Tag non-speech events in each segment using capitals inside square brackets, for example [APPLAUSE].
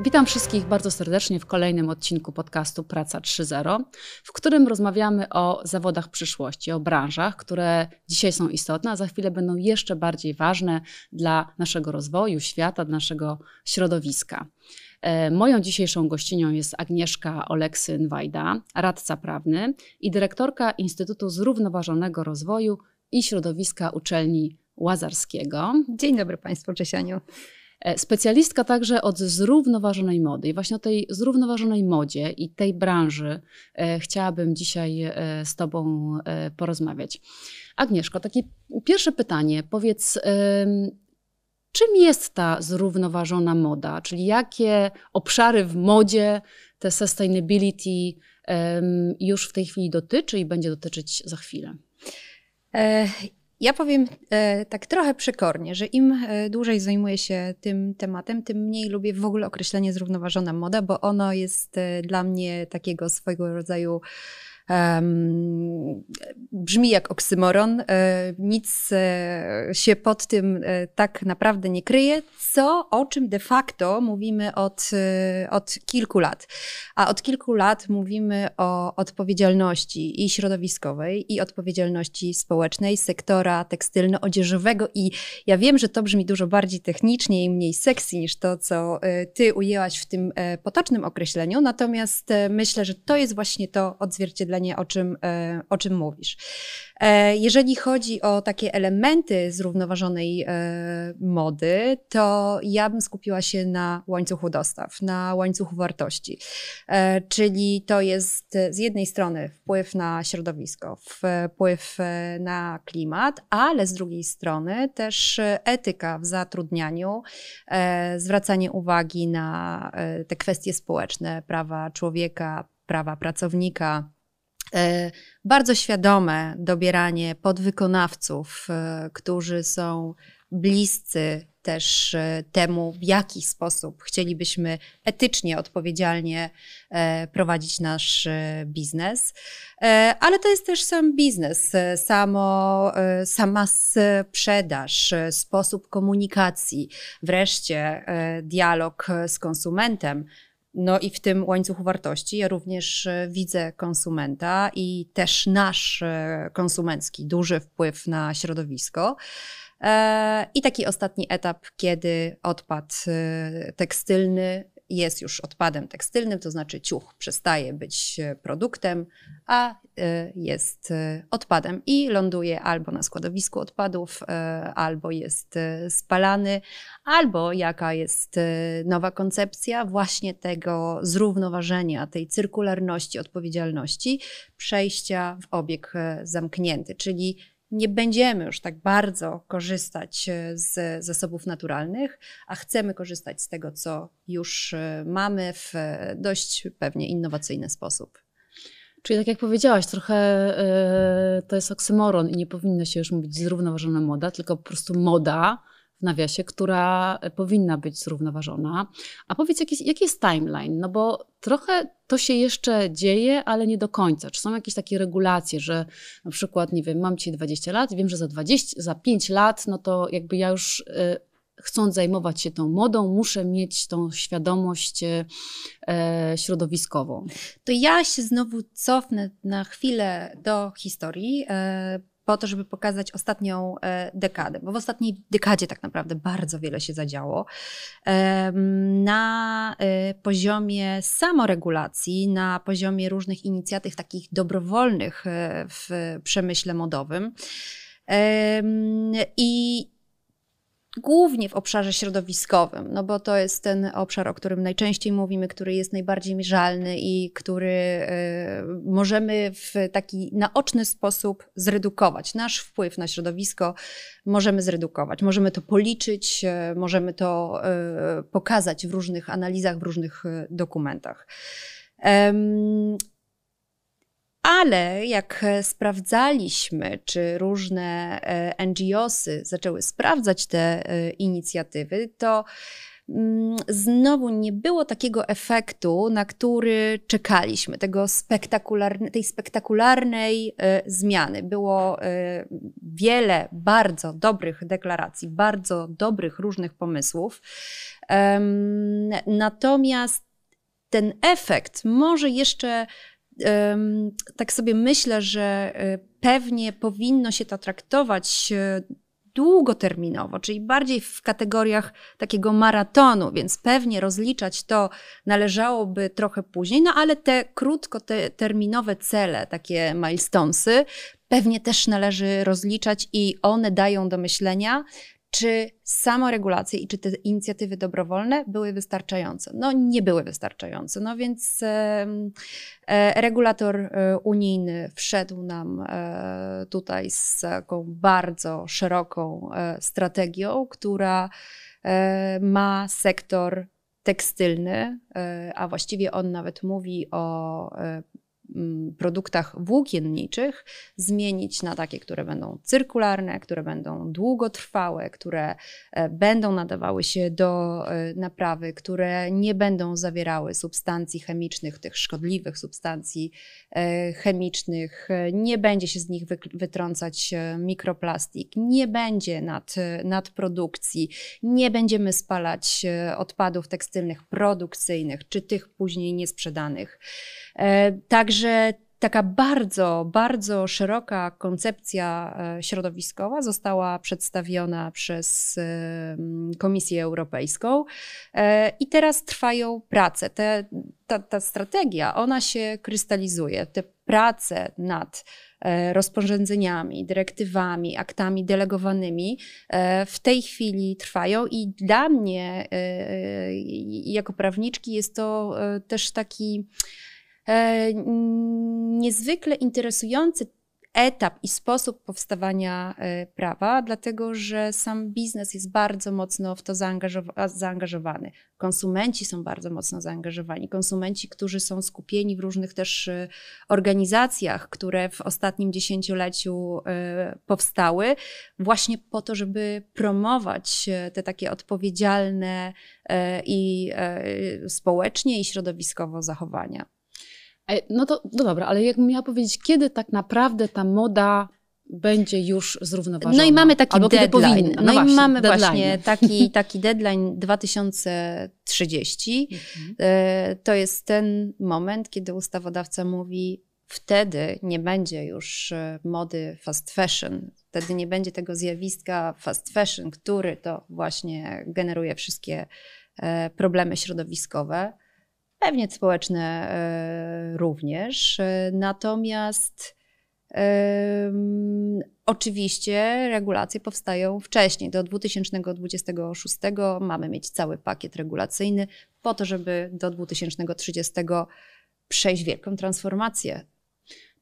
Witam wszystkich bardzo serdecznie w kolejnym odcinku podcastu Praca 3.0, w którym rozmawiamy o zawodach przyszłości, o branżach, które dzisiaj są istotne, a za chwilę będą jeszcze bardziej ważne dla naszego rozwoju, świata, dla naszego środowiska. E, moją dzisiejszą gościnią jest Agnieszka Oleksyn-Wajda, radca prawny i dyrektorka Instytutu Zrównoważonego Rozwoju i Środowiska Uczelni Łazarskiego. Dzień dobry Państwu, Czesianiu. E, specjalistka także od zrównoważonej mody. I właśnie o tej zrównoważonej modzie i tej branży e, chciałabym dzisiaj e, z Tobą porozmawiać. Agnieszko, takie pierwsze pytanie. Powiedz, czym jest ta zrównoważona moda? Czyli jakie obszary w modzie te sustainability już w tej chwili dotyczy i będzie dotyczyć za chwilę? Ja powiem e, tak trochę przekornie, że im e, dłużej zajmuję się tym tematem, tym mniej lubię w ogóle określenie zrównoważona moda, bo ono jest e, dla mnie takiego swojego rodzaju Um, brzmi jak oksymoron. E, nic e, się pod tym e, tak naprawdę nie kryje, co o czym de facto mówimy od, od kilku lat. A od kilku lat mówimy o odpowiedzialności i środowiskowej, i odpowiedzialności społecznej sektora tekstylno-odzieżowego. I ja wiem, że to brzmi dużo bardziej technicznie i mniej sexy niż to, co ty ujęłaś w tym potocznym określeniu, natomiast myślę, że to jest właśnie to odzwierciedlenie o czym, e, o czym mówisz. E, jeżeli chodzi o takie elementy zrównoważonej e, mody, to ja bym skupiła się na łańcuchu dostaw, na łańcuchu wartości. Czyli to jest z jednej strony wpływ na środowisko, wpływ na klimat, ale z drugiej strony też etyka w zatrudnianiu, zwracanie uwagi na te kwestie społeczne, prawa człowieka, prawa pracownika E, bardzo świadome dobieranie podwykonawców, e, którzy są bliscy też e, temu, w jaki sposób chcielibyśmy etycznie, odpowiedzialnie prowadzić nasz biznes. Ale to jest też sam biznes, samo, sama sprzedaż, sposób komunikacji, wreszcie dialog z konsumentem, no i w tym łańcuchu wartości ja również e, widzę konsumenta i też nasz e, konsumencki duży wpływ na środowisko. E, I taki ostatni etap, kiedy odpad tekstylny jest już odpadem tekstylnym, to znaczy ciuch przestaje być e, produktem, a e, jest e, odpadem i ląduje albo na składowisku odpadów, albo jest spalany, albo jaka jest nowa koncepcja właśnie tego zrównoważenia, tej cyrkularności, odpowiedzialności, przejścia w obieg zamknięty, czyli nie będziemy już tak bardzo korzystać e, z zasobów naturalnych, a chcemy korzystać z tego, co już e, mamy w e, dość pewnie innowacyjny sposób. Czyli tak jak powiedziałaś, trochę yy, to jest oksymoron i nie powinno się już mówić zrównoważona moda, tylko po prostu moda, w nawiasie, która e, powinna być zrównoważona. A powiedz, jaki, jaki jest timeline? No bo trochę to się jeszcze dzieje, ale nie do końca. Czy są jakieś takie regulacje, że na przykład, nie wiem, mam ci 20 lat, wiem, że za 20, za 5 lat, no to jakby ja już y, chcąc zajmować się tą modą, muszę mieć tą świadomość e, środowiskową. To ja się znowu cofnę na chwilę do historii po to, żeby pokazać ostatnią e, dekadę, bo w ostatniej dekadzie tak naprawdę bardzo wiele się zadziało. Na e, poziomie samoregulacji, na poziomie różnych inicjatyw takich dobrowolnych e, w przemyśle modowym. I głównie w obszarze środowiskowym, no bo to jest ten obszar, o którym najczęściej mówimy, który jest najbardziej mierzalny i który y, możemy w taki naoczny sposób zredukować. Nasz wpływ na środowisko możemy zredukować, możemy to policzyć, y, możemy to y, pokazać w różnych analizach, w różnych dokumentach. Ale jak e, sprawdzaliśmy, czy różne e, NGOsy zaczęły sprawdzać te e, inicjatywy, to mm, znowu nie było takiego efektu, na który czekaliśmy, tego spektakularne, tej spektakularnej zmiany. Było wiele bardzo dobrych deklaracji, bardzo dobrych różnych pomysłów. natomiast ten efekt może jeszcze tak sobie myślę, że e, pewnie powinno się to traktować e, długoterminowo, czyli bardziej w kategoriach takiego maratonu, więc pewnie rozliczać to należałoby trochę później, no ale te krótkoterminowe cele, takie milestonesy, pewnie też należy rozliczać i one dają do myślenia, czy samoregulacje i czy te inicjatywy dobrowolne były wystarczające? No nie były wystarczające, no więc e, e, regulator e, unijny wszedł nam e, tutaj z taką bardzo szeroką e, strategią, która ma sektor tekstylny, a właściwie on nawet mówi o Mm, produktach włókienniczych zmienić na takie, które będą cyrkularne, które będą długotrwałe, które e, będą nadawały się do e, naprawy, które nie będą zawierały substancji chemicznych, tych szkodliwych substancji e, chemicznych, nie będzie się z nich wytrącać mikroplastik, nie będzie nad, nadprodukcji, nie będziemy spalać odpadów tekstylnych produkcyjnych czy tych później niesprzedanych. Także że taka bardzo, bardzo szeroka koncepcja e, środowiskowa została przedstawiona przez Komisję Europejską e, i teraz trwają prace. Te, ta, ta strategia, ona się krystalizuje. Te prace nad e, rozporządzeniami, dyrektywami, aktami delegowanymi w tej chwili trwają i dla mnie jako prawniczki jest to też taki E, niezwykle interesujący etap i sposób powstawania e, prawa, dlatego że sam biznes jest bardzo mocno w to zaangażowany. Konsumenci są bardzo mocno zaangażowani. Konsumenci, którzy są skupieni w różnych też e, organizacjach, które w ostatnim dziesięcioleciu powstały, właśnie po to, żeby promować te takie odpowiedzialne i społecznie, i środowiskowo zachowania. E, no to no dobra, ale jakbym miała powiedzieć, kiedy tak naprawdę ta moda będzie już zrównoważona. No i mamy taki Albo deadline. No, no, i właśnie, mamy deadline. właśnie taki, [LAUGHS] taki deadline 2030. Mhm. E, to jest ten moment, kiedy ustawodawca mówi, wtedy nie będzie już e, mody fast fashion. Wtedy nie będzie tego zjawiska fast fashion, który to właśnie generuje wszystkie problemy środowiskowe pewnie społeczne e, również. E, natomiast oczywiście regulacje powstają wcześniej. Do 2026 mamy mieć cały pakiet regulacyjny po to, żeby do 2030 przejść wielką transformację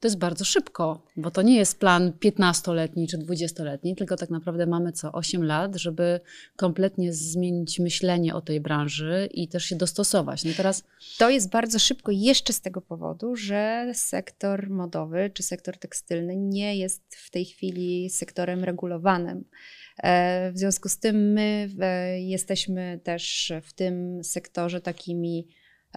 to jest bardzo szybko, bo to nie jest plan 15-letni czy 20-letni, tylko tak naprawdę mamy co 8 lat, żeby kompletnie zmienić myślenie o tej branży i też się dostosować. No teraz... To jest bardzo szybko jeszcze z tego powodu, że sektor modowy czy sektor tekstylny nie jest w tej chwili sektorem regulowanym. E, w związku z tym my e, jesteśmy też w tym sektorze takimi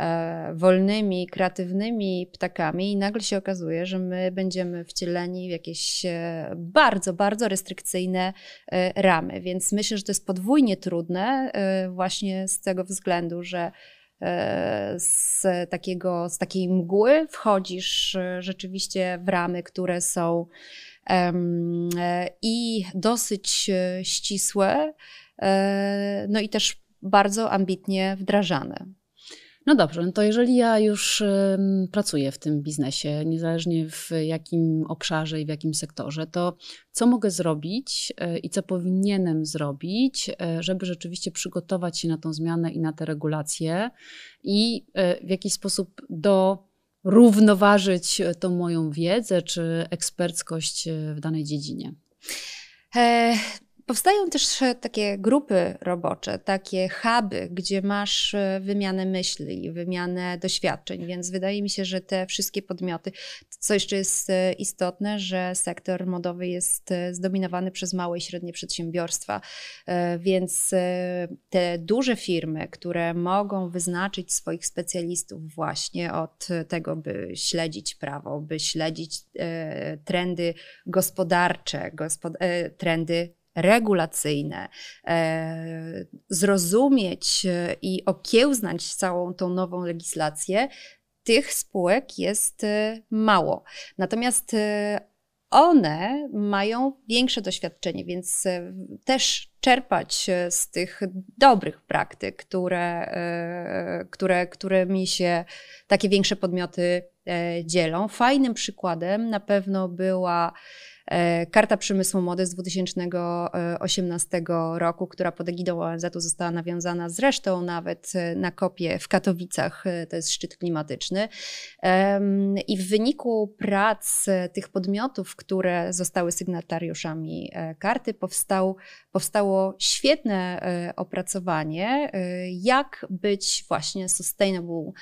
E, wolnymi, kreatywnymi ptakami i nagle się okazuje, że my będziemy wcieleni w jakieś e, bardzo, bardzo restrykcyjne e, ramy. Więc myślę, że to jest podwójnie trudne właśnie z tego względu, że z, takiego, z takiej mgły wchodzisz rzeczywiście w ramy, które są i dosyć ścisłe, no i też bardzo ambitnie wdrażane. No dobrze, no to jeżeli ja już pracuję w tym biznesie, niezależnie w jakim obszarze i w jakim sektorze, to co mogę zrobić e, i co powinienem zrobić, e, żeby rzeczywiście przygotować się na tą zmianę i na te regulacje i e, w jaki sposób do równoważyć tą moją wiedzę czy eksperckość w danej dziedzinie? E Powstają też takie grupy robocze, takie huby, gdzie masz e, wymianę myśli, wymianę doświadczeń, więc wydaje mi się, że te wszystkie podmioty, co jeszcze jest e, istotne, że sektor modowy jest e, zdominowany przez małe i średnie przedsiębiorstwa, więc te duże firmy, które mogą wyznaczyć swoich specjalistów właśnie od tego, by śledzić prawo, by śledzić trendy gospodarcze, trendy regulacyjne, e, zrozumieć e, i okiełznać całą tą nową legislację, tych spółek jest e, mało. Natomiast one mają większe doświadczenie, więc też czerpać z tych dobrych praktyk, które, które, którymi się takie większe podmioty dzielą. Fajnym przykładem na pewno była E, Karta Przemysłu Mody z 2018 e, roku, która pod egidą ONZ-u została nawiązana zresztą nawet e, na kopię w Katowicach, to jest szczyt klimatyczny. I w wyniku prac tych podmiotów, które zostały sygnatariuszami karty, powstał, powstało świetne opracowanie, jak być właśnie sustainable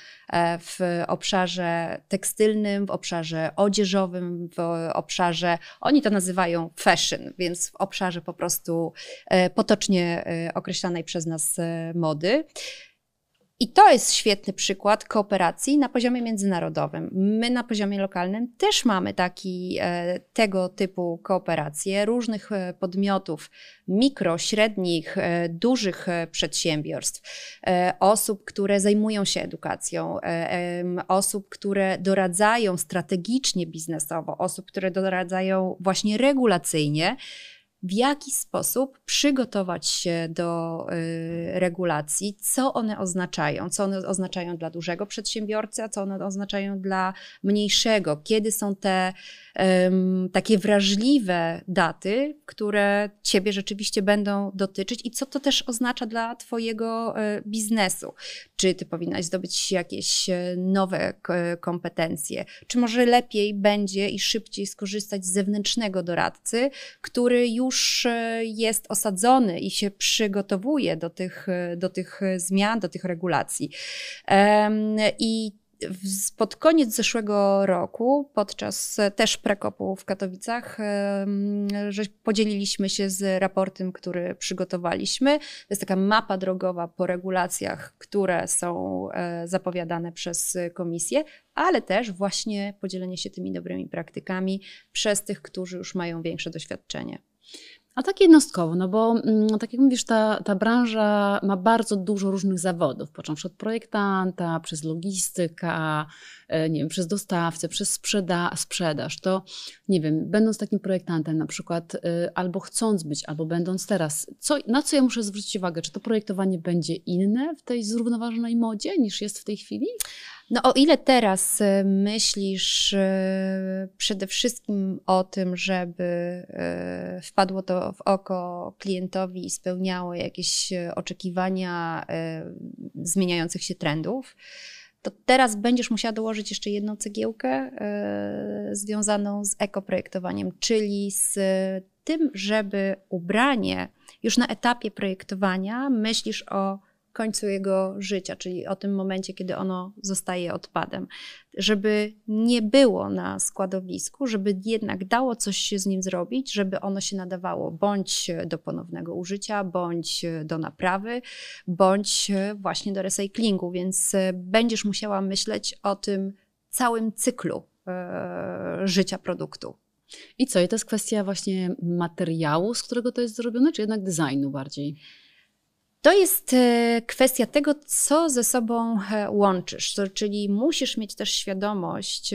w obszarze tekstylnym, w obszarze odzieżowym, w obszarze o oni to nazywają fashion, więc w obszarze po prostu e, potocznie e, określanej przez nas e, mody. I to jest świetny przykład kooperacji na poziomie międzynarodowym. My na poziomie lokalnym też mamy taki, e, tego typu kooperacje różnych e, podmiotów, mikro, średnich, e, dużych przedsiębiorstw, osób, które zajmują się edukacją, osób, które doradzają strategicznie biznesowo, osób, które doradzają właśnie regulacyjnie w jaki sposób przygotować się do y, regulacji, co one oznaczają, co one oznaczają dla dużego przedsiębiorcy, a co one oznaczają dla mniejszego, kiedy są te um, takie wrażliwe daty, które ciebie rzeczywiście będą dotyczyć i co to też oznacza dla twojego e, biznesu. Czy ty powinnaś zdobyć jakieś e, nowe kompetencje, czy może lepiej będzie i szybciej skorzystać z zewnętrznego doradcy, który już e, jest osadzony i się przygotowuje do tych, do tych zmian, do tych regulacji. Um, I pod koniec zeszłego roku, podczas e, też prekopu w Katowicach, że podzieliliśmy się z raportem, który przygotowaliśmy. To jest taka mapa drogowa po regulacjach, które są e, zapowiadane przez komisję, ale też właśnie podzielenie się tymi dobrymi praktykami przez tych, którzy już mają większe doświadczenie. A tak jednostkowo, no bo mm, tak jak mówisz, ta, ta branża ma bardzo dużo różnych zawodów, począwszy od projektanta, przez logistyka, e, nie wiem, przez dostawcę, przez sprzeda sprzedaż. To nie wiem, będąc takim projektantem na przykład, e, albo chcąc być, albo będąc teraz, co, na co ja muszę zwrócić uwagę? Czy to projektowanie będzie inne w tej zrównoważonej modzie niż jest w tej chwili? No o ile teraz y, myślisz y, przede wszystkim o tym, żeby y, wpadło to w oko klientowi i spełniało jakieś oczekiwania zmieniających się trendów, to teraz będziesz musiała dołożyć jeszcze jedną cegiełkę związaną z ekoprojektowaniem, czyli z tym, żeby ubranie już na etapie projektowania myślisz o końcu jego życia, czyli o tym momencie, kiedy ono zostaje odpadem. Żeby nie było na składowisku, żeby jednak dało coś się z nim zrobić, żeby ono się nadawało bądź do ponownego użycia, bądź do naprawy, bądź właśnie do recyklingu, więc będziesz musiała myśleć o tym całym cyklu e, życia produktu. I co, i to jest kwestia właśnie materiału, z którego to jest zrobione, czy jednak designu bardziej? To jest e, kwestia tego, co ze sobą e, łączysz, czyli musisz mieć też świadomość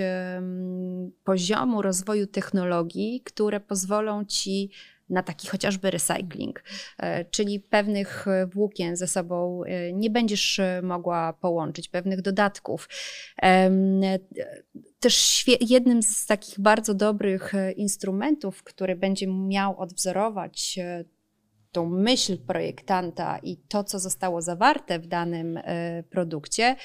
poziomu rozwoju technologii, które pozwolą ci na taki chociażby recycling, e, czyli pewnych włókien ze sobą nie będziesz mogła połączyć, pewnych dodatków. Też jednym z takich bardzo dobrych instrumentów, który będzie miał odwzorować tą myśl projektanta i to, co zostało zawarte w danym e, produkcie,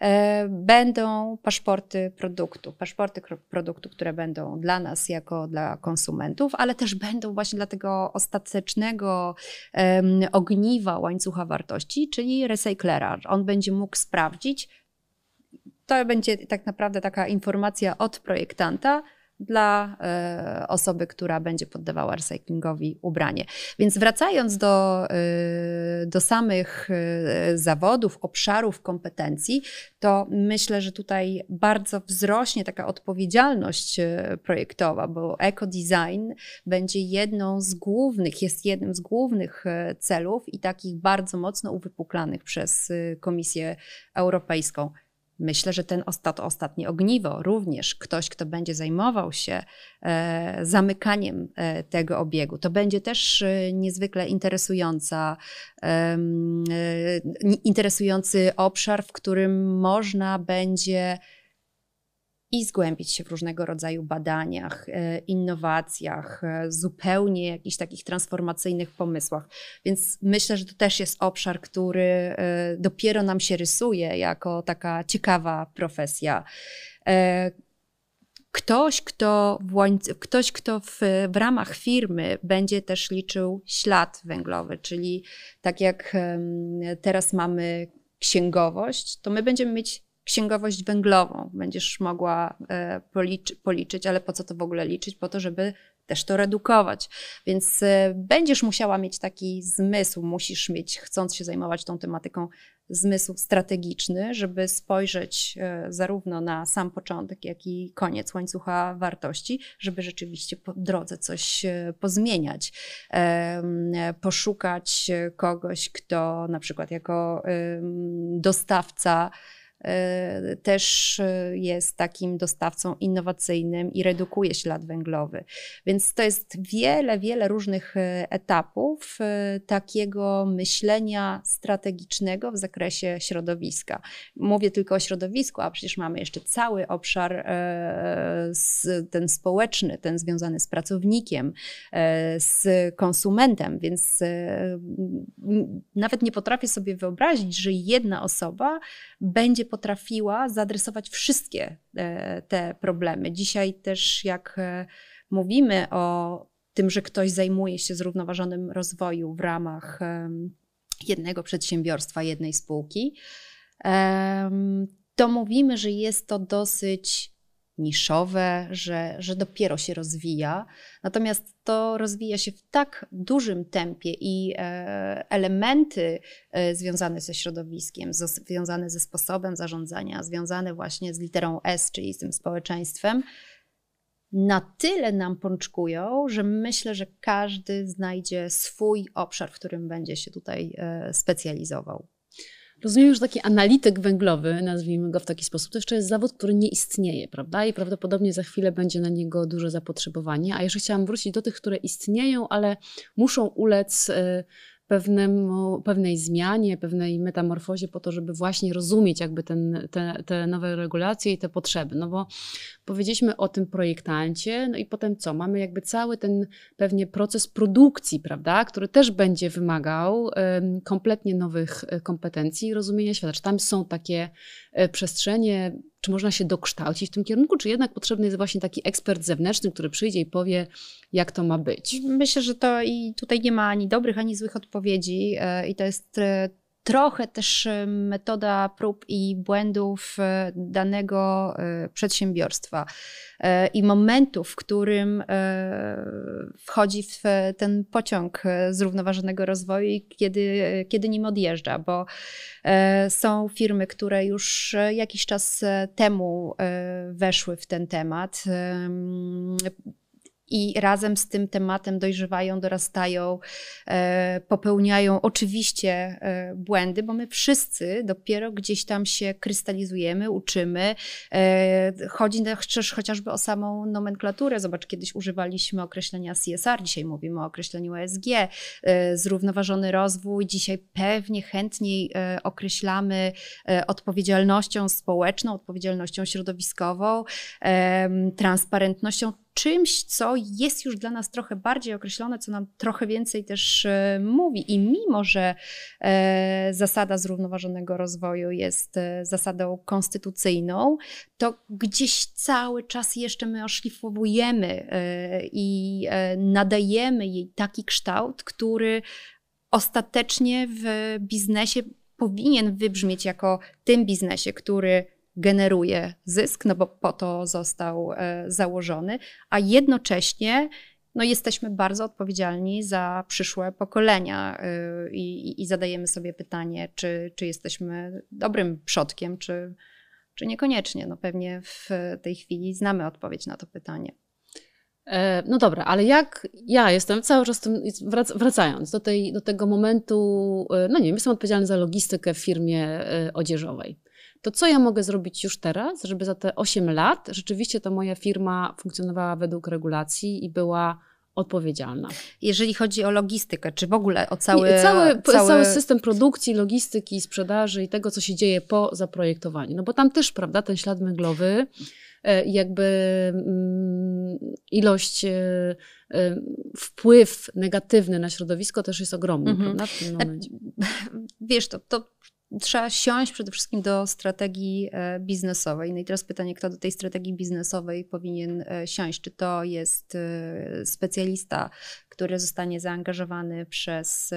e, będą paszporty produktu. Paszporty produktu, które będą dla nas jako dla konsumentów, ale też będą właśnie dla tego ostatecznego ogniwa łańcucha wartości, czyli recyklera. On będzie mógł sprawdzić, to będzie tak naprawdę taka informacja od projektanta, dla e, osoby, która będzie poddawała recyklingowi ubranie. Więc wracając do, e, do samych e, zawodów, obszarów kompetencji, to myślę, że tutaj bardzo wzrośnie taka odpowiedzialność projektowa, bo ekodesign będzie jedną z głównych, jest jednym z głównych celów i takich bardzo mocno uwypuklanych przez Komisję Europejską. Myślę, że ten ostat, ostatnie ogniwo, również ktoś, kto będzie zajmował się e, zamykaniem e, tego obiegu, to będzie też e, niezwykle interesująca, e, interesujący obszar, w którym można będzie i zgłębić się w różnego rodzaju badaniach, e, innowacjach, e, zupełnie jakichś takich transformacyjnych pomysłach. Więc myślę, że to też jest obszar, który e, dopiero nam się rysuje jako taka ciekawa profesja. Ktoś, kto w, ktoś, kto w, w ramach firmy będzie też liczył ślad węglowy, czyli tak jak teraz mamy księgowość, to my będziemy mieć księgowość węglową będziesz mogła e, policzyć, ale po co to w ogóle liczyć? Po to, żeby też to redukować. Więc e, będziesz musiała mieć taki zmysł, musisz mieć, chcąc się zajmować tą tematyką, zmysł strategiczny, żeby spojrzeć e, zarówno na sam początek, jak i koniec łańcucha wartości, żeby rzeczywiście po drodze coś pozmieniać. Poszukać kogoś, kto na przykład jako dostawca, Y, też y, jest takim dostawcą innowacyjnym i redukuje ślad węglowy. Więc to jest wiele, wiele różnych y, etapów takiego myślenia strategicznego w zakresie środowiska. Mówię tylko o środowisku, a przecież mamy jeszcze cały obszar ten społeczny, ten związany z pracownikiem, z konsumentem, więc nawet nie potrafię sobie wyobrazić, że jedna osoba będzie potrafiła zaadresować wszystkie e, te problemy. Dzisiaj też jak e, mówimy o tym, że ktoś zajmuje się zrównoważonym rozwoju w ramach jednego przedsiębiorstwa, jednej spółki, to mówimy, że jest to dosyć niszowe, że, że dopiero się rozwija. Natomiast to rozwija się w tak dużym tempie i e, elementy e, związane ze środowiskiem, związane ze sposobem zarządzania, związane właśnie z literą S, czyli z tym społeczeństwem, na tyle nam pączkują, że myślę, że każdy znajdzie swój obszar, w którym będzie się tutaj e, specjalizował. Rozumiem, że taki analityk węglowy, nazwijmy go w taki sposób, to jeszcze jest zawód, który nie istnieje, prawda? I prawdopodobnie za chwilę będzie na niego duże zapotrzebowanie. A jeszcze chciałam wrócić do tych, które istnieją, ale muszą ulec y, pewnemu, pewnej zmianie, pewnej metamorfozie po to, żeby właśnie rozumieć jakby ten, te, te nowe regulacje i te potrzeby. No bo powiedzieliśmy o tym projektancie, no i potem co? Mamy jakby cały ten pewnie proces produkcji, prawda, który też będzie wymagał kompletnie nowych e, kompetencji i rozumienia świata. Czy tam są takie e, przestrzenie czy można się dokształcić w tym kierunku, czy jednak potrzebny jest właśnie taki ekspert zewnętrzny, który przyjdzie i powie, jak to ma być? Myślę, że to i tutaj nie ma ani dobrych, ani złych odpowiedzi e, i to jest e, trochę też y, metoda prób i błędów y, danego y, przedsiębiorstwa i momentu, w którym wchodzi w ten pociąg zrównoważonego rozwoju i kiedy, kiedy nim odjeżdża, bo są firmy, które już jakiś czas temu weszły w ten temat i razem z tym tematem dojrzewają, dorastają, e, popełniają oczywiście e, błędy, bo my wszyscy dopiero gdzieś tam się krystalizujemy, uczymy. E, chodzi też chociażby o samą nomenklaturę. Zobacz, kiedyś używaliśmy określenia CSR, dzisiaj mówimy o określeniu ESG, zrównoważony rozwój. Dzisiaj pewnie chętniej określamy odpowiedzialnością społeczną, odpowiedzialnością środowiskową, transparentnością czymś, co jest już dla nas trochę bardziej określone, co nam trochę więcej też e, mówi. I mimo, że e, zasada zrównoważonego rozwoju jest e, zasadą konstytucyjną, to gdzieś cały czas jeszcze my oszlifowujemy i nadajemy jej taki kształt, który ostatecznie w biznesie powinien wybrzmieć jako tym biznesie, który generuje zysk, no bo po to został e, założony, a jednocześnie no jesteśmy bardzo odpowiedzialni za przyszłe pokolenia e, i, i, i, zadajemy sobie pytanie, czy, czy jesteśmy dobrym przodkiem, czy, czy niekoniecznie. No pewnie w tej chwili znamy odpowiedź na to pytanie. E, no dobra, ale jak ja jestem cały czas tym, wracając do, tej, do tego momentu, no nie wiem, jestem odpowiedzialny za logistykę w firmie odzieżowej to co ja mogę zrobić już teraz, żeby za te 8 lat rzeczywiście ta moja firma funkcjonowała według regulacji i była odpowiedzialna. Jeżeli chodzi o logistykę, czy w ogóle o cały, Nie, cały, cały... cały system produkcji, logistyki, sprzedaży i tego, co się dzieje po zaprojektowaniu. No bo tam też, prawda, ten ślad węglowy, e, jakby mm, ilość, e, e, wpływ negatywny na środowisko też jest ogromny, mhm. prawda, w tym momencie. Wiesz, to, to trzeba siąść przede wszystkim do strategii e, biznesowej. No i teraz pytanie, kto do tej strategii biznesowej powinien e, siąść? Czy to jest e, specjalista, który zostanie zaangażowany przez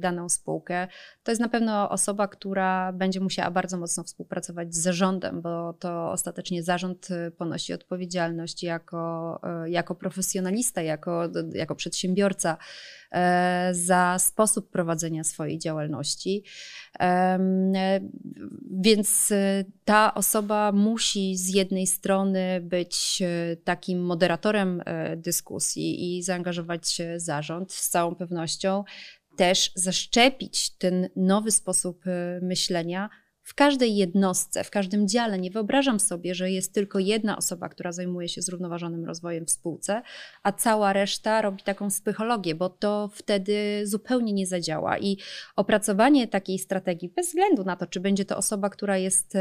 daną spółkę? To jest na pewno osoba, która będzie musiała bardzo mocno współpracować z zarządem, bo to ostatecznie zarząd ponosi odpowiedzialność jako, jako profesjonalista, jako, jako przedsiębiorca E, za sposób prowadzenia swojej działalności. E, więc e, ta osoba musi z jednej strony być takim moderatorem dyskusji i zaangażować zarząd z całą pewnością, też zaszczepić ten nowy sposób myślenia w każdej jednostce, w każdym dziale. Nie wyobrażam sobie, że jest tylko jedna osoba, która zajmuje się zrównoważonym rozwojem w spółce, a cała reszta robi taką psychologię, bo to wtedy zupełnie nie zadziała. I opracowanie takiej strategii, bez względu na to, czy będzie to osoba, która jest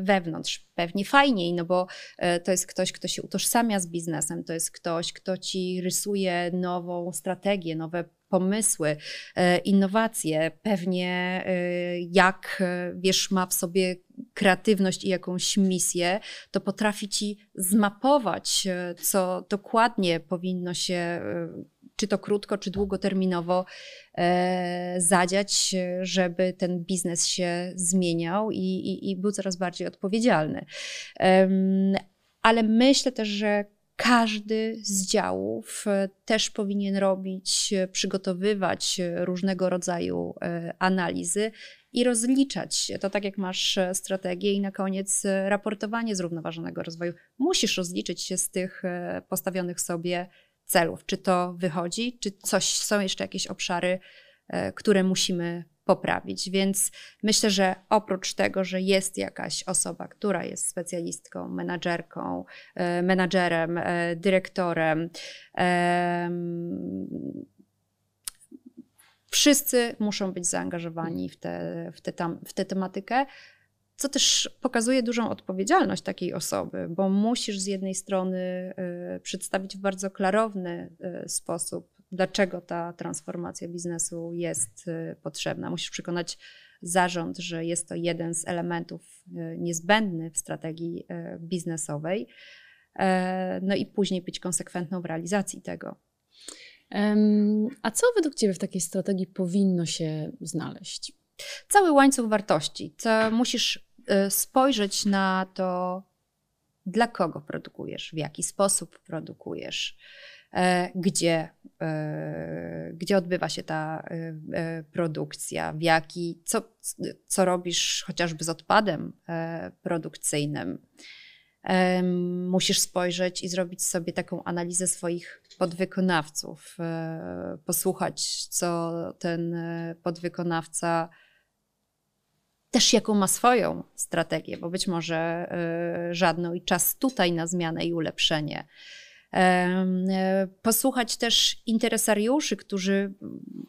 wewnątrz, pewnie fajniej, no bo e, to jest ktoś, kto się utożsamia z biznesem, to jest ktoś, kto ci rysuje nową strategię, nowe pomysły, e, innowacje, pewnie e, jak e, wiesz, ma w sobie kreatywność i jakąś misję, to potrafi ci zmapować, co dokładnie powinno się czy to krótko, czy długoterminowo e, zadziać, żeby ten biznes się zmieniał i, i, i był coraz bardziej odpowiedzialny. Um, ale myślę też, że każdy z działów e, też powinien robić, e, przygotowywać e, różnego rodzaju analizy i rozliczać się. To tak jak masz strategię i na koniec raportowanie zrównoważonego rozwoju. Musisz rozliczyć się z tych postawionych sobie celów. Czy to wychodzi, czy coś, są jeszcze jakieś obszary, które musimy poprawić. Więc myślę, że oprócz tego, że jest jakaś osoba, która jest specjalistką, menadżerką, e, menadżerem, e, dyrektorem, wszyscy muszą być zaangażowani w tę te, te tematykę co też pokazuje dużą odpowiedzialność takiej osoby, bo musisz z jednej strony y, przedstawić w bardzo klarowny y, sposób Dlaczego ta transformacja biznesu jest y, potrzebna? Musisz przekonać zarząd, że jest to jeden z elementów y, niezbędny w strategii y, biznesowej, e, no i później być konsekwentną w realizacji tego. A co według Ciebie w takiej strategii powinno się znaleźć? Cały łańcuch wartości. To musisz spojrzeć na to, dla kogo produkujesz, w jaki sposób produkujesz E, gdzie, e, gdzie odbywa się ta e, produkcja, w jaki, co, co robisz chociażby z odpadem produkcyjnym. Musisz spojrzeć i zrobić sobie taką analizę swoich podwykonawców, posłuchać, co ten podwykonawca też jaką ma swoją strategię, bo być może żadną i czas tutaj na zmianę i ulepszenie. E, posłuchać też interesariuszy, którzy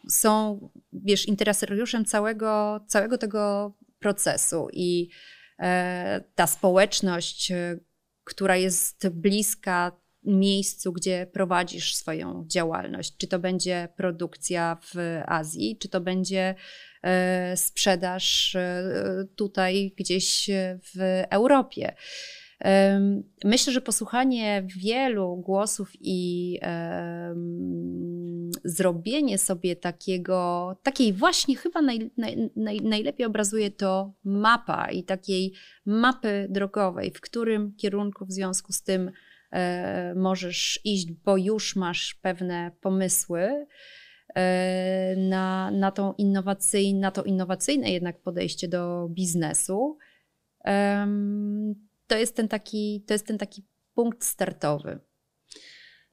są, wiesz, interesariuszem całego, całego tego procesu i e, ta społeczność, e, która jest bliska miejscu, gdzie prowadzisz swoją działalność. Czy to będzie produkcja w Azji, czy to będzie sprzedaż tutaj gdzieś w Europie. Myślę, że posłuchanie wielu głosów i zrobienie sobie takiego, takiej właśnie chyba naj, naj, naj, najlepiej obrazuje to mapa i takiej mapy drogowej, w którym kierunku w związku z tym e, możesz iść, bo już masz pewne pomysły e, na, na, tą innowacyj, na to innowacyjne jednak podejście do biznesu to jest ten taki, to jest ten taki punkt startowy.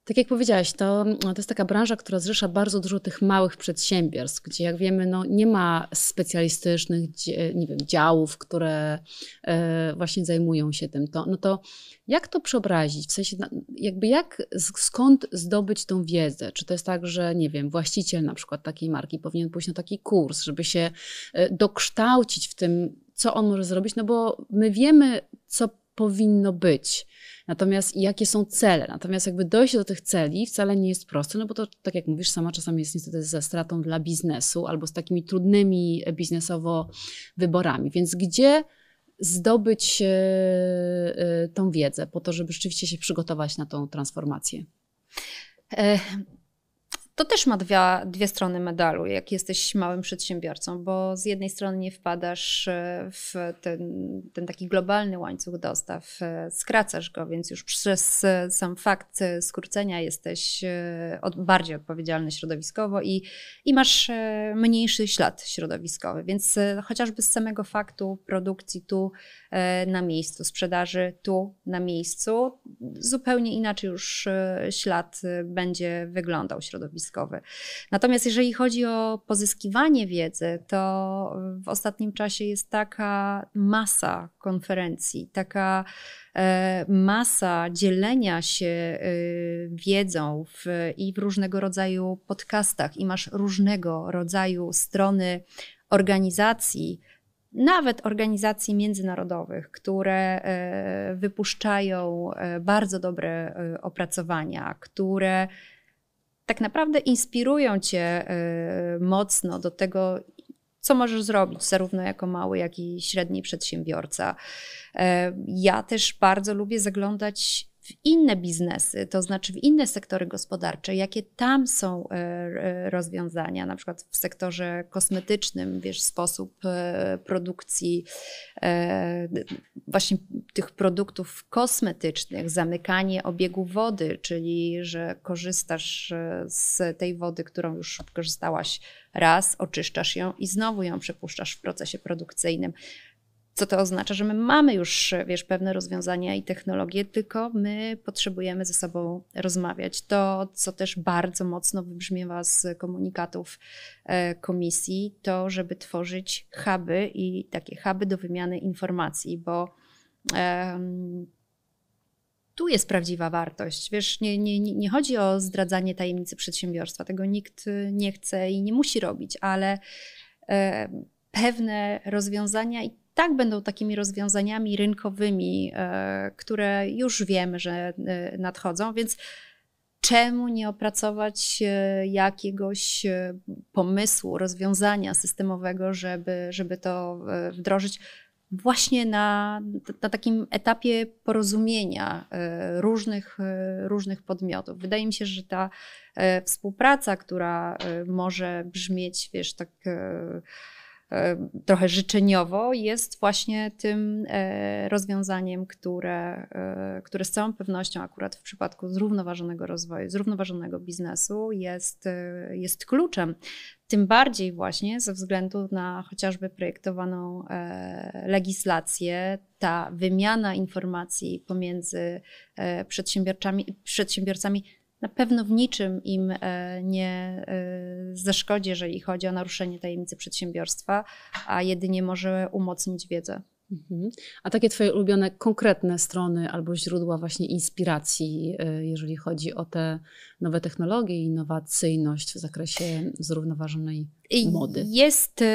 Tak jak powiedziałaś, to, to jest taka branża, która zrzesza bardzo dużo tych małych przedsiębiorstw, gdzie jak wiemy, no, nie ma specjalistycznych nie wiem, działów, które e, właśnie zajmują się tym. To, no to jak to przeobrazić? W sensie jakby jak, skąd zdobyć tą wiedzę? Czy to jest tak, że nie wiem, właściciel na przykład takiej marki powinien pójść na taki kurs, żeby się e, dokształcić w tym, co on może zrobić? No bo my wiemy, co powinno być. Natomiast jakie są cele? Natomiast jakby dojść do tych celi wcale nie jest proste, no bo to, tak jak mówisz, sama czasami jest niestety ze stratą dla biznesu albo z takimi trudnymi biznesowo wyborami. Więc gdzie zdobyć e, e, tą wiedzę po to, żeby rzeczywiście się przygotować na tą transformację? E, to też ma dwie, dwie strony medalu, jak jesteś małym przedsiębiorcą, bo z jednej strony nie wpadasz e, w ten, ten taki globalny łańcuch dostaw, e, skracasz go, więc już przez e, sam fakt skrócenia jesteś od, bardziej odpowiedzialny środowiskowo i, i masz mniejszy ślad środowiskowy. Więc chociażby z samego faktu produkcji tu na miejscu, sprzedaży tu na miejscu, zupełnie inaczej już ślad będzie wyglądał środowiskowo środowiskowy. Natomiast jeżeli chodzi o pozyskiwanie wiedzy, to w ostatnim czasie jest taka masa konferencji, taka e, masa dzielenia się e, wiedzą w, i w różnego rodzaju podcastach, i masz różnego rodzaju strony organizacji, nawet organizacji międzynarodowych, które e, wypuszczają bardzo dobre opracowania, które tak naprawdę inspirują cię y, mocno do tego, co możesz zrobić, zarówno jako mały, jak i średni przedsiębiorca. Y, ja też bardzo lubię zaglądać w inne biznesy, to znaczy w inne sektory gospodarcze, jakie tam są e, e, rozwiązania, na przykład w sektorze kosmetycznym, wiesz, sposób e, produkcji właśnie tych produktów kosmetycznych, zamykanie obiegu wody, czyli że korzystasz z tej wody, którą już korzystałaś raz, oczyszczasz ją i znowu ją przepuszczasz w procesie produkcyjnym. Co to oznacza, że my mamy już, wiesz, pewne rozwiązania i technologie, tylko my potrzebujemy ze sobą rozmawiać. To, co też bardzo mocno wybrzmiewa z komunikatów e, komisji, to, żeby tworzyć huby i takie huby do wymiany informacji, bo um, tu jest prawdziwa wartość. Wiesz, nie, nie, nie chodzi o zdradzanie tajemnicy przedsiębiorstwa, tego nikt y, nie chce i nie musi robić, ale e, pewne rozwiązania i tak będą takimi rozwiązaniami rynkowymi, e, które już wiemy, że e, nadchodzą, więc czemu nie opracować e, jakiegoś pomysłu, rozwiązania systemowego, żeby, żeby to wdrożyć właśnie na, na takim etapie porozumienia różnych, różnych podmiotów. Wydaje mi się, że ta współpraca, która może brzmieć, wiesz, tak E, trochę życzeniowo, jest właśnie tym e, rozwiązaniem, które, e, które z całą pewnością akurat w przypadku zrównoważonego rozwoju, zrównoważonego biznesu jest, jest kluczem. Tym bardziej właśnie ze względu na chociażby projektowaną legislację, ta wymiana informacji pomiędzy przedsiębiorcami, przedsiębiorcami na pewno w niczym im e, nie e, zaszkodzi, jeżeli chodzi o naruszenie tajemnicy przedsiębiorstwa, a jedynie może umocnić wiedzę. Mhm. A takie Twoje ulubione konkretne strony albo źródła właśnie inspiracji, e, jeżeli chodzi o te nowe technologie i innowacyjność w zakresie zrównoważonej mody? Jest y,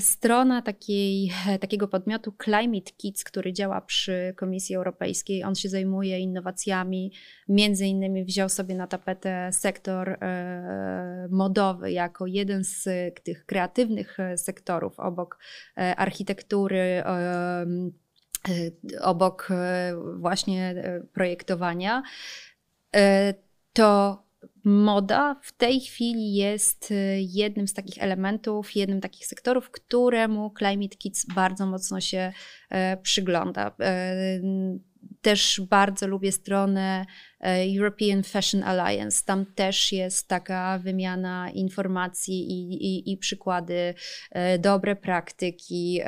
strona takiej, takiego podmiotu Climate Kids, który działa przy Komisji Europejskiej. On się zajmuje innowacjami. Między innymi wziął sobie na tapetę sektor e, modowy jako jeden z tych kreatywnych e, sektorów obok e, architektury, obok właśnie projektowania. To Moda w tej chwili jest y, jednym z takich elementów, jednym z takich sektorów, któremu Climate Kids bardzo mocno się e, przygląda. E, też bardzo lubię stronę e, European Fashion Alliance. Tam też jest taka wymiana informacji i, i, i przykłady, dobre praktyki,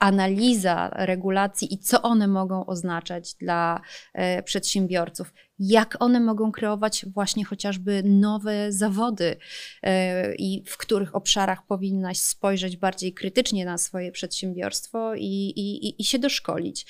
analiza regulacji i co one mogą oznaczać dla e, przedsiębiorców, jak one mogą kreować właśnie chociażby nowe zawody e, i w których obszarach powinnaś spojrzeć bardziej krytycznie na swoje przedsiębiorstwo i, i, i się doszkolić.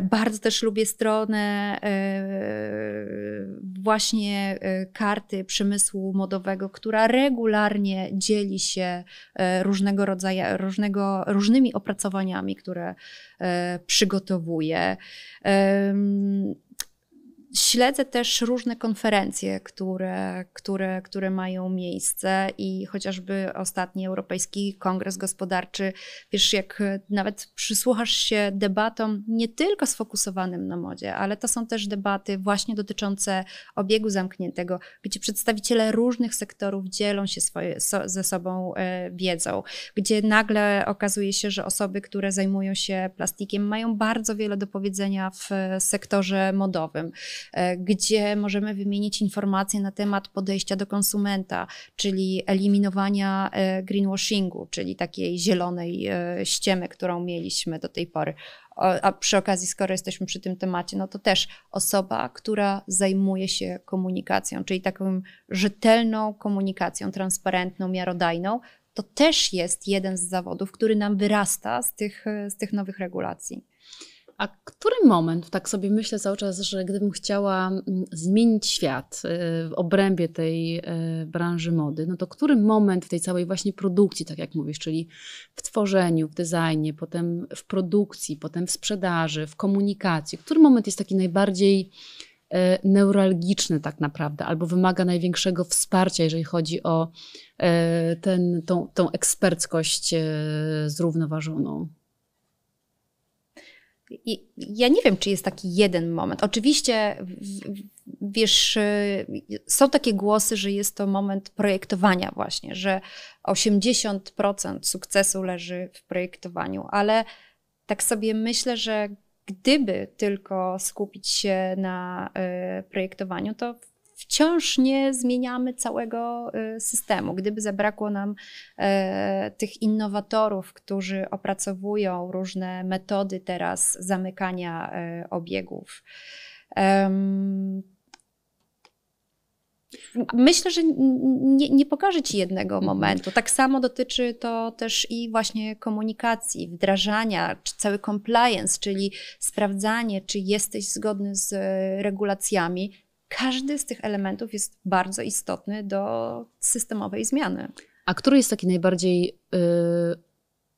Bardzo też lubię stronę e, właśnie y, karty przemysłu modowego, która regularnie dzieli się y, różnego rodzaju, różnego, różnymi opracowaniami, które y, przygotowuje. Śledzę też różne konferencje, które, które, które mają miejsce i chociażby ostatni Europejski Kongres Gospodarczy. Wiesz, jak nawet przysłuchasz się debatom nie tylko sfokusowanym na modzie, ale to są też debaty właśnie dotyczące obiegu zamkniętego, gdzie przedstawiciele różnych sektorów dzielą się swoje, so, ze sobą e, wiedzą, gdzie nagle okazuje się, że osoby, które zajmują się plastikiem, mają bardzo wiele do powiedzenia w e, sektorze modowym E, gdzie możemy wymienić informacje na temat podejścia do konsumenta, czyli eliminowania e, greenwashingu, czyli takiej zielonej e, ściemy, którą mieliśmy do tej pory. A przy okazji, skoro jesteśmy przy tym temacie, no to też osoba, która zajmuje się komunikacją, czyli taką rzetelną komunikacją, transparentną, miarodajną, to też jest jeden z zawodów, który nam wyrasta z tych, z tych nowych regulacji. A który moment, tak sobie myślę cały czas, że gdybym chciała mm, zmienić świat y, w obrębie tej y, branży mody, no to który moment w tej całej właśnie produkcji, tak jak mówisz, czyli w tworzeniu, w designie, potem w produkcji, potem w sprzedaży, w komunikacji, który moment jest taki najbardziej y, neuralgiczny tak naprawdę, albo wymaga największego wsparcia, jeżeli chodzi o ten, tą, tą eksperckość zrównoważoną? ja nie wiem, czy jest taki jeden moment. Oczywiście, wiesz, y, są takie głosy, że jest to moment projektowania, właśnie, że 80% sukcesu leży w projektowaniu, ale tak sobie myślę, że gdyby tylko skupić się na y, projektowaniu, to wciąż nie zmieniamy całego y, systemu. Gdyby zabrakło nam e, tych innowatorów, którzy opracowują różne metody teraz zamykania e, obiegów. Myślę, że nie, nie pokażę Ci jednego mhm. momentu. Tak samo dotyczy to też i właśnie komunikacji, wdrażania, czy cały compliance, czyli sprawdzanie, czy jesteś zgodny z e, regulacjami każdy z tych elementów jest bardzo istotny do systemowej zmiany. A który jest taki najbardziej yy,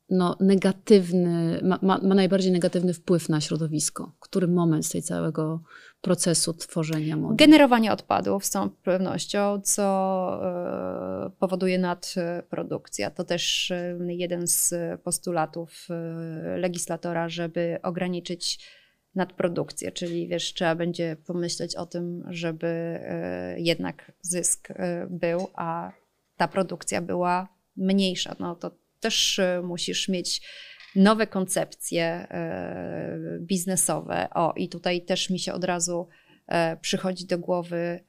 no, negatywny, ma, ma, ma, najbardziej negatywny wpływ na środowisko? Który moment z tej całego procesu tworzenia mody? Generowanie odpadów z całą pewnością, co yy, powoduje nadprodukcja. To też y, jeden z postulatów yy, legislatora, żeby ograniczyć nadprodukcję, czyli wiesz, trzeba będzie pomyśleć o tym, żeby e, jednak zysk e, był, a ta produkcja była mniejsza. No to też e, musisz mieć nowe koncepcje biznesowe. O, i tutaj też mi się od razu przychodzi do głowy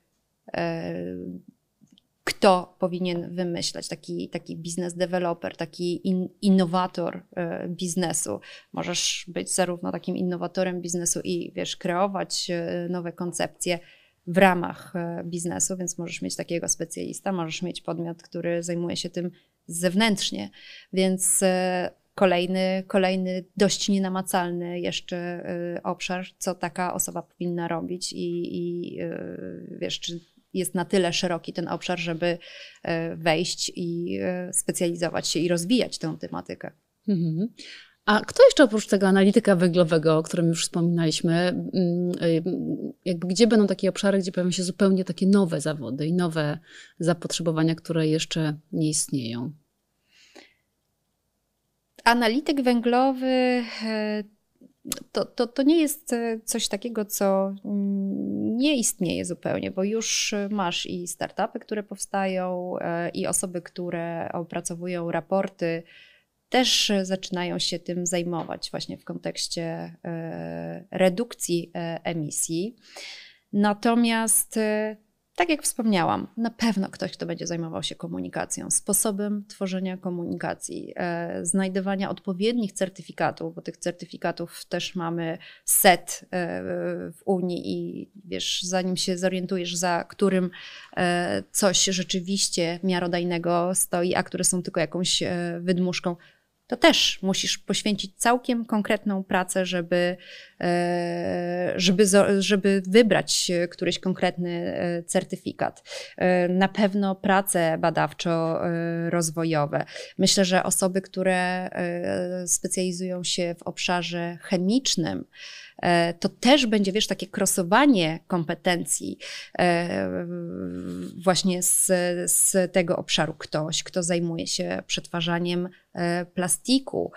kto powinien wymyślać taki, taki biznes developer, taki in, innowator e, biznesu. Możesz być zarówno takim innowatorem biznesu i wiesz, kreować e, nowe koncepcje w ramach e, biznesu, więc możesz mieć takiego specjalista, możesz mieć podmiot, który zajmuje się tym zewnętrznie, więc kolejny, kolejny dość nienamacalny jeszcze obszar, co taka osoba powinna robić i, i wiesz, czy jest na tyle szeroki ten obszar, żeby e, wejść i e, specjalizować się i rozwijać tę tematykę. Mhm. A kto jeszcze oprócz tego analityka węglowego, o którym już wspominaliśmy, mm, jakby gdzie będą takie obszary, gdzie pojawią się zupełnie takie nowe zawody i nowe zapotrzebowania, które jeszcze nie istnieją? Analityk węglowy e, to, to, to nie jest coś takiego, co mm, nie istnieje zupełnie, bo już y, masz i startupy, które powstają, y, i osoby, które opracowują raporty, też y, zaczynają się tym zajmować właśnie w kontekście redukcji emisji. Natomiast tak jak wspomniałam, na pewno ktoś, kto będzie zajmował się komunikacją, sposobem tworzenia komunikacji, e, znajdywania odpowiednich certyfikatów, bo tych certyfikatów też mamy set e, w Unii i wiesz, zanim się zorientujesz, za którym e, coś rzeczywiście miarodajnego stoi, a które są tylko jakąś e, wydmuszką, to też musisz poświęcić całkiem konkretną pracę, żeby, e, żeby, żeby wybrać e, któryś konkretny e, certyfikat. Na pewno prace badawczo-rozwojowe. Myślę, że osoby, które specjalizują się w obszarze chemicznym, E, to też będzie, wiesz, takie krosowanie kompetencji e, właśnie z, z tego obszaru. Ktoś, kto zajmuje się przetwarzaniem e, plastiku.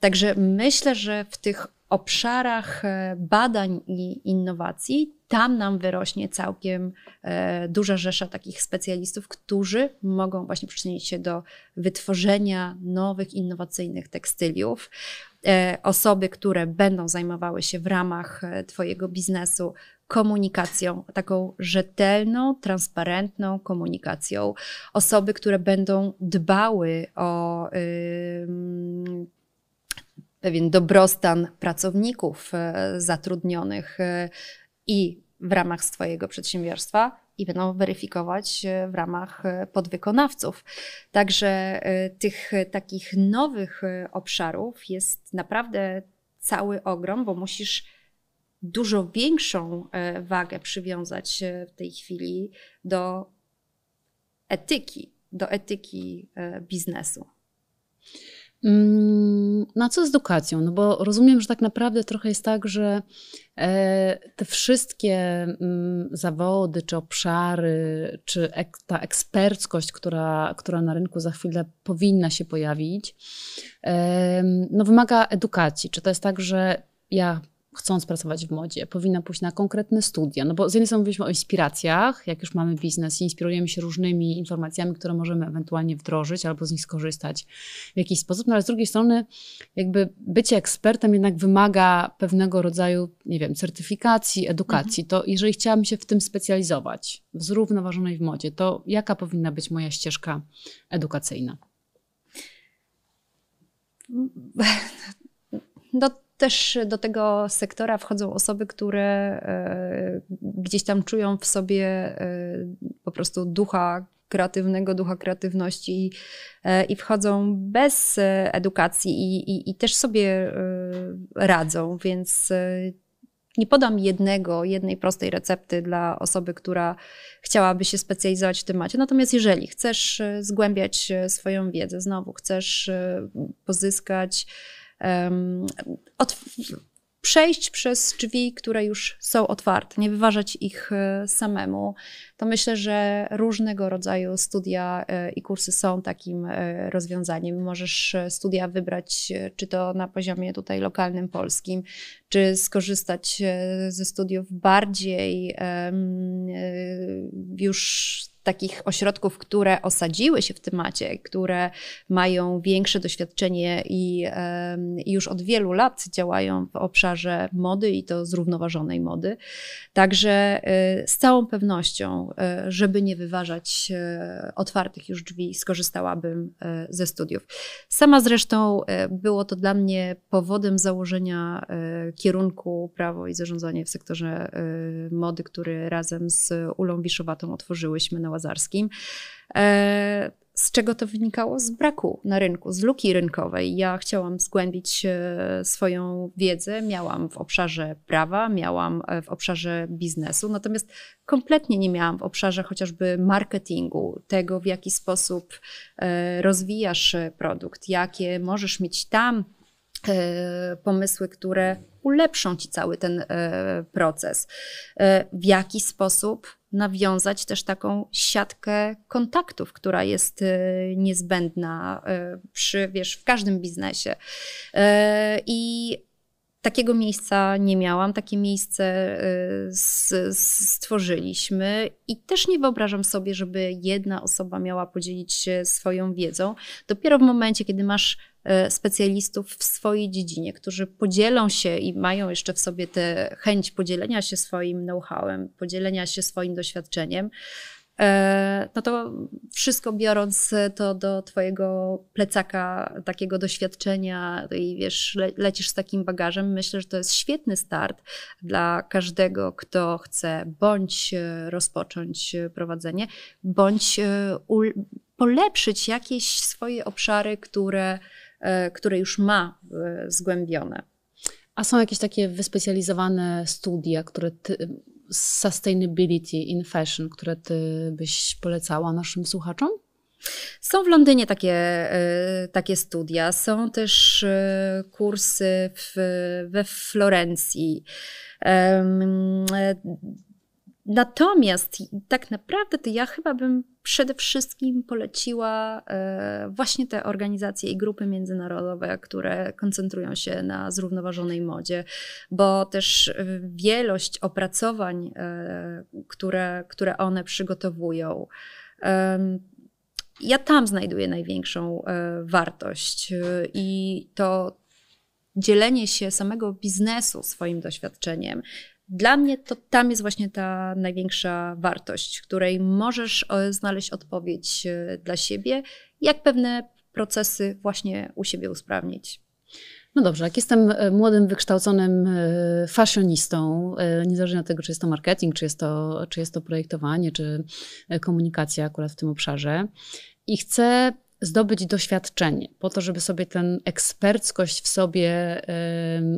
Także myślę, że w tych obszarach badań i innowacji tam nam wyrośnie całkiem e, duża rzesza takich specjalistów, którzy mogą właśnie przyczynić się do wytworzenia nowych, innowacyjnych tekstyliów. E, osoby, które będą zajmowały się w ramach e, Twojego biznesu komunikacją, taką rzetelną, transparentną komunikacją. Osoby, które będą dbały o pewien dobrostan pracowników zatrudnionych i w ramach swojego przedsiębiorstwa i będą weryfikować e, w ramach e, podwykonawców. Także e, tych takich nowych obszarów jest naprawdę cały ogrom, bo musisz dużo większą wagę przywiązać w tej chwili do etyki, do etyki biznesu. Mm, na no co z edukacją? No bo rozumiem, że tak naprawdę trochę jest tak, że e, te wszystkie mm, zawody, czy obszary, czy ta eksperckość, która, która na rynku za chwilę powinna się pojawić, no wymaga edukacji. Czy to jest tak, że ja chcąc pracować w modzie, powinna pójść na konkretne studia. No bo z jednej strony mówiliśmy o inspiracjach, jak już mamy biznes i inspirujemy się różnymi informacjami, które możemy ewentualnie wdrożyć albo z nich skorzystać w jakiś sposób, no ale z drugiej strony jakby bycie ekspertem jednak wymaga pewnego rodzaju, nie wiem, certyfikacji, edukacji. Mhm. To jeżeli chciałabym się w tym specjalizować, w zrównoważonej w modzie, to jaka powinna być moja ścieżka edukacyjna? No, też do tego sektora wchodzą osoby, które e, gdzieś tam czują w sobie e, po prostu ducha kreatywnego, ducha kreatywności i, e, i wchodzą bez edukacji i, i, i też sobie radzą, więc nie podam jednego, jednej prostej recepty dla osoby, która chciałaby się specjalizować w tym temacie. Natomiast jeżeli chcesz zgłębiać swoją wiedzę, znowu chcesz pozyskać um, przejść przez drzwi, które już są otwarte, nie wyważać ich e, samemu, to myślę, że różnego rodzaju studia e, i kursy są takim e, rozwiązaniem. Możesz studia wybrać, czy to na poziomie tutaj lokalnym polskim, czy skorzystać ze studiów bardziej już takich ośrodków, które osadziły się w temacie, które mają większe doświadczenie i już od wielu lat działają w obszarze mody i to zrównoważonej mody. Także y, z całą pewnością, y, żeby nie wyważać y, otwartych już drzwi, skorzystałabym ze studiów. Sama zresztą było to dla mnie powodem założenia kierunku prawo i zarządzanie w sektorze mody, który razem z Ulą Wiszowatą otworzyłyśmy na E, z czego to wynikało? Z braku na rynku, z luki rynkowej. Ja chciałam zgłębić e, swoją wiedzę, miałam w obszarze prawa, miałam e, w obszarze biznesu, natomiast kompletnie nie miałam w obszarze chociażby marketingu, tego w jaki sposób rozwijasz produkt, jakie możesz mieć tam E, pomysły, które ulepszą ci cały ten e, proces. E, w jaki sposób nawiązać też taką siatkę kontaktów, która jest niezbędna przy, wiesz, w każdym biznesie. I takiego miejsca nie miałam, takie miejsce y, stworzyliśmy i też nie wyobrażam sobie, żeby jedna osoba miała podzielić się swoją wiedzą. Dopiero w momencie, kiedy masz y, specjalistów w swojej dziedzinie, którzy podzielą się i mają jeszcze w sobie tę chęć podzielenia się swoim know-howem, podzielenia się swoim doświadczeniem, E, no to wszystko biorąc to do twojego plecaka, takiego doświadczenia i wiesz, le lecisz z takim bagażem, myślę, że to jest świetny start dla każdego, kto chce bądź e, rozpocząć e, prowadzenie, bądź polepszyć jakieś swoje obszary, które, które już ma zgłębione. A są jakieś takie wyspecjalizowane studia, które ty sustainability in fashion, które ty byś polecała naszym słuchaczom? Są w Londynie takie, e, takie studia, są też e, kursy w, we Florencji. E, Natomiast tak naprawdę to ja chyba bym przede wszystkim poleciła e, właśnie te organizacje i grupy międzynarodowe, które koncentrują się na zrównoważonej modzie, bo też e, wielość opracowań, e, które, które one przygotowują. Ja tam znajduję największą wartość i to dzielenie się samego biznesu swoim doświadczeniem dla mnie to tam jest właśnie ta największa wartość, której możesz e, znaleźć odpowiedź e, dla siebie, jak pewne procesy właśnie u siebie usprawnić. No dobrze, jak jestem e, młodym, wykształconym fasjonistą, niezależnie od tego, czy jest to marketing, czy jest to, czy jest to projektowanie, czy komunikacja akurat w tym obszarze, i chcę zdobyć doświadczenie po to, żeby sobie tę eksperckość w sobie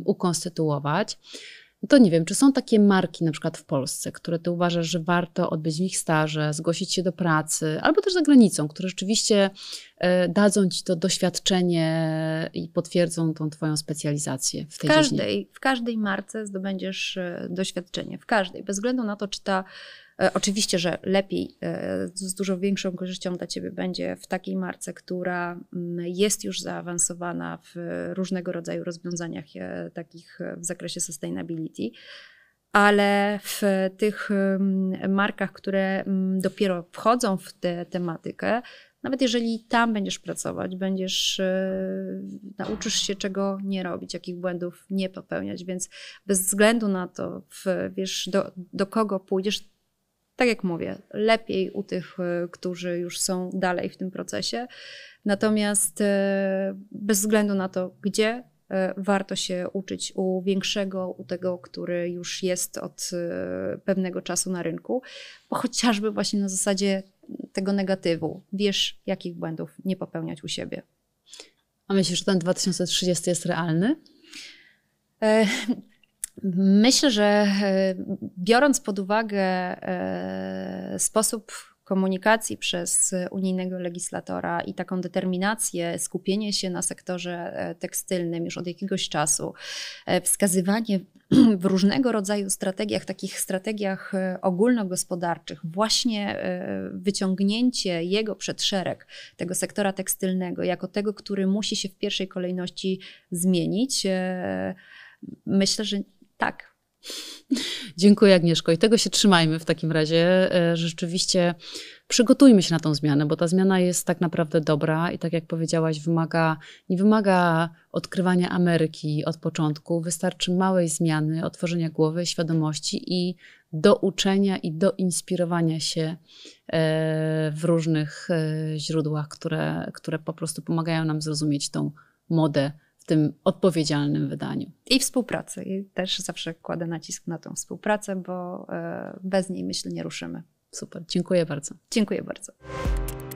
ukonstytuować, no to nie wiem, czy są takie marki na przykład w Polsce, które ty uważasz, że warto odbyć w nich staże, zgłosić się do pracy, albo też za granicą, które rzeczywiście e, dadzą ci to doświadczenie i potwierdzą tą twoją specjalizację w tej w każdej, dziedzinie. W każdej marce zdobędziesz e, doświadczenie, w każdej, bez względu na to, czy ta E, oczywiście, że lepiej, e, z dużo większą korzyścią dla ciebie będzie w takiej marce, która mm, jest już zaawansowana w różnego rodzaju rozwiązaniach e, takich w zakresie sustainability ale w tych mm, markach, które mm, dopiero wchodzą w tę tematykę, nawet jeżeli tam będziesz pracować, będziesz nauczysz się czego nie robić, jakich błędów nie popełniać, więc bez względu na to, w, wiesz, do, do kogo pójdziesz, tak jak mówię, lepiej u tych, e, którzy już są dalej w tym procesie. Natomiast e, bez względu na to, gdzie e, warto się uczyć u większego, u tego, który już jest od pewnego czasu na rynku, bo chociażby właśnie na zasadzie tego negatywu wiesz, jakich błędów nie popełniać u siebie. A myślisz, że ten 2030 jest realny? Myślę, że e, biorąc pod uwagę e, sposób komunikacji przez unijnego legislatora i taką determinację, skupienie się na sektorze e, tekstylnym już od jakiegoś czasu, wskazywanie w różnego rodzaju strategiach, takich strategiach ogólnogospodarczych, właśnie wyciągnięcie jego przed szereg, tego sektora tekstylnego, jako tego, który musi się w pierwszej kolejności zmienić myślę, że tak. Dziękuję Agnieszko i tego się trzymajmy w takim razie. E, rzeczywiście przygotujmy się na tą zmianę, bo ta zmiana jest tak naprawdę dobra i tak jak powiedziałaś, wymaga, nie wymaga odkrywania Ameryki od początku, wystarczy małej zmiany, otworzenia głowy, świadomości i do uczenia i do inspirowania się e, w różnych e, źródłach, które, które po prostu pomagają nam zrozumieć tą modę tym odpowiedzialnym wydaniu. I współpracy. I też zawsze kładę nacisk na tą współpracę, bo e, bez niej myślę nie ruszymy. Super, dziękuję bardzo. Dziękuję bardzo.